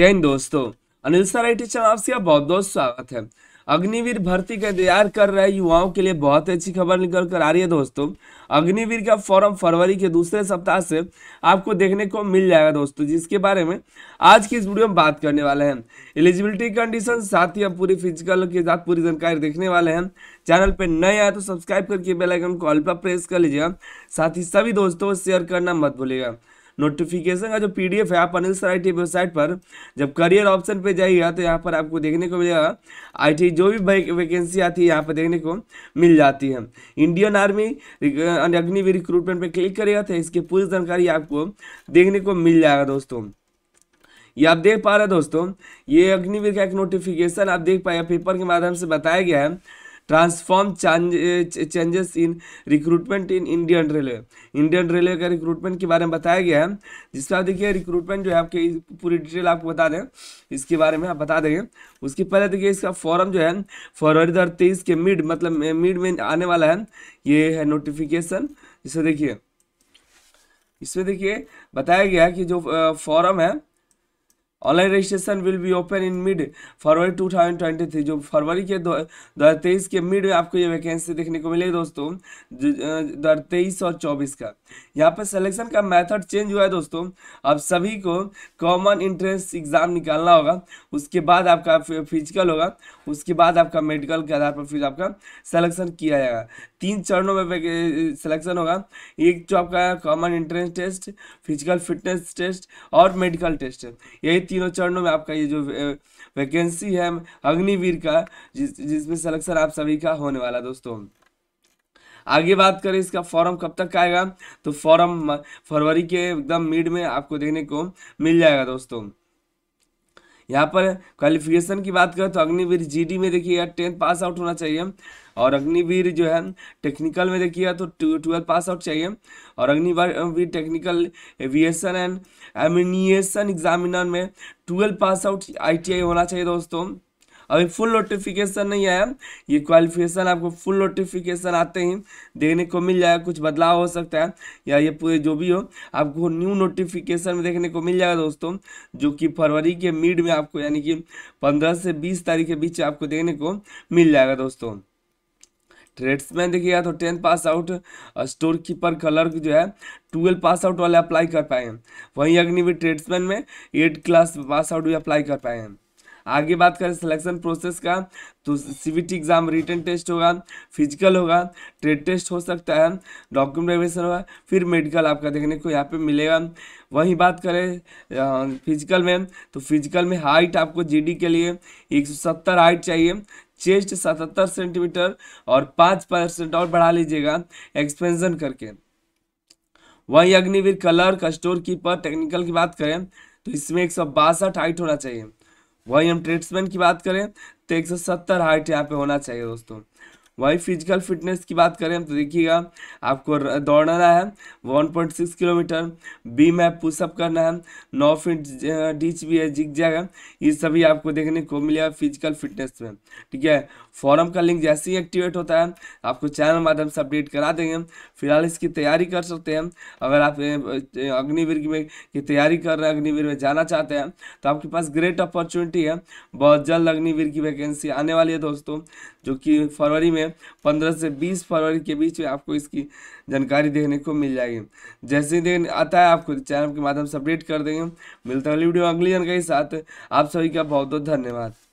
जय हिंद दोस्तों अनिल सराई चैनल आपसे बहुत बहुत स्वागत है अग्निवीर भर्ती का तैयार कर रहे युवाओं के लिए बहुत अच्छी खबर निकल कर आ रही है दोस्तों अग्निवीर का फॉर्म फरवरी के दूसरे सप्ताह से आपको देखने को मिल जाएगा दोस्तों जिसके बारे में आज की इस वीडियो में बात करने वाले हैं एलिजिबिलिटी कंडीशन साथ ही हम पूरी फिजिकल के साथ पूरी जानकारी देखने वाले हैं चैनल पर नए आए तो सब्सक्राइब करके बेलाइकन को अल्पा प्रेस कर लीजिएगा साथ ही सभी दोस्तों शेयर करना मत भूलेगा नोटिफिकेशन का जो पीडीएफ है आप अनिल सर आई वेबसाइट पर जब करियर ऑप्शन पे जाइएगा तो यहाँ पर आपको देखने को मिलेगा आई जो भी वैकेंसी आती है यहाँ पर देखने को मिल जाती है इंडियन आर्मी अग्निवीर रिक्रूटमेंट पर क्लिक करेगा तो इसकी पूरी जानकारी आपको देखने को मिल जाएगा दोस्तों ये आप देख पा रहे हैं दोस्तों ये अग्निवीर का एक नोटिफिकेशन आप देख पाए पेपर के माध्यम से बताया गया है transform changes in recruitment in Indian railway Indian railway का रिक्रूटमेंट के बारे में बताया गया है जिसके बाद देखिए रिक्रूटमेंट जो है आपके पूरी डिटेल आपको बता दें इसके बारे में आप बता देंगे उसके पहले देखिए इसका फॉरम जो है फरवरी दो तेईस के मिड मतलब मिड eh, में आने वाला है ये है नोटिफिकेशन इसे देखिए इसमें देखिए बताया गया है कि जो फॉरम eh, है online registration will be open in mid February 2023 जो फरवरी के दो हज़ार तेईस के मिड में आपको ये वैकेंसी देखने को मिलेगी दोस्तों दो हज़ार तेईस और चौबीस का यहाँ पर सिलेक्शन का मेथड चेंज हुआ है दोस्तों अब सभी को कॉमन इंट्रेंस एग्ज़ाम निकालना होगा उसके बाद आपका फिजिकल होगा उसके बाद आपका मेडिकल के आधार पर फिर आपका सलेक्शन किया जाएगा तीन चरणों में सलेक्शन होगा एक जो आपका common entrance test physical fitness test और मेडिकल टेस्ट यही तीनों चरणों में आपका ये जो वैकेंसी है अग्निवीर का जिस जिसमें सिलेक्शन आप सभी का होने वाला दोस्तों आगे बात करें इसका फॉर्म कब तक आएगा तो फॉर्म फरवरी के एकदम मिड में आपको देखने को मिल जाएगा दोस्तों यहाँ पर क्वालिफिकेशन की बात करें तो अग्निवीर जीडी में देखिएगा टेंथ पास आउट होना चाहिए और अग्निवीर जो है टेक्निकल में देखिएगा तो ट्वेल्थ पास आउट चाहिए और Agniveer technical aviation and ammunition examiner में ट्वेल्व पास आउट आईटीआई होना चाहिए दोस्तों अभी फुल नोटिफिकेशन नहीं आया ये क्वालिफिकेशन आपको फुल नोटिफिकेशन आते ही देखने को मिल जाएगा कुछ बदलाव हो सकता है या ये पूरे जो भी हो आपको न्यू नोटिफिकेशन में देखने को मिल जाएगा दोस्तों जो कि फरवरी के मिड में आपको यानी कि पंद्रह से बीस तारीख के बीच आपको देखने को मिल जाएगा दोस्तों ट्रेड्समैन देखिएगा तो tenth pass out store keeper clerk जो है ट्वेल्व पास आउट वाले अप्लाई कर पाए हैं वहीं अग्निवीर ट्रेड्समैन में एट क्लास पास आउट भी अप्लाई कर पाए हैं आगे बात करें सिलेक्शन प्रोसेस का तो सीबीटी एग्जाम रिटर्न टेस्ट होगा फिजिकल होगा ट्रेड टेस्ट हो सकता है डॉक्यूमेंट एवेशन होगा फिर मेडिकल आपका देखने को यहाँ पे मिलेगा वहीं बात करें फिजिकल में तो फिजिकल में हाइट आपको जीडी के लिए 170 हाइट चाहिए चेस्ट 77 सेंटीमीटर और 5 परसेंट और बढ़ा लीजिएगा एक्सपेंशन करके वहीं Agniveer clerk store keeper technical की बात करें तो इसमें एक सौ बासठ हाइट होना चाहिए वही हम ट्रेड्समैन की बात करें तो एक सौ सत्तर हाइट यहाँ पे होना चाहिए दोस्तों वही फिजिकल फिटनेस की बात करें तो देखिएगा आपको दौड़ना है 1.6 किलोमीटर बी मैप पुशअप करना है नौ फीट डीच भी है जिग जाएगा ये सभी आपको देखने को मिलेगा फिजिकल फिटनेस में ठीक है फॉर्म का लिंक जैसे ही एक्टिवेट होता है आपको चैनल माध्यम से अपडेट करा देंगे फिलहाल इसकी तैयारी कर सकते हैं अगर आप अग्निवीर में की तैयारी कर रहे हैं अग्निवीर में जाना चाहते हैं तो आपके पास ग्रेट अपॉर्चुनिटी है बहुत जल्द अग्निवीर की वैकेंसी आने वाली है दोस्तों जो कि फरवरी में में 15 से 20 फरवरी के बीच में आपको इसकी जानकारी देखने को मिल जाएगी जैसे ही देखने आता है आपको चैनल के माध्यम से अपडेट कर देंगे मिलता है वीडियो अगली जानकारी साथ आप सभी का बहुत बहुत धन्यवाद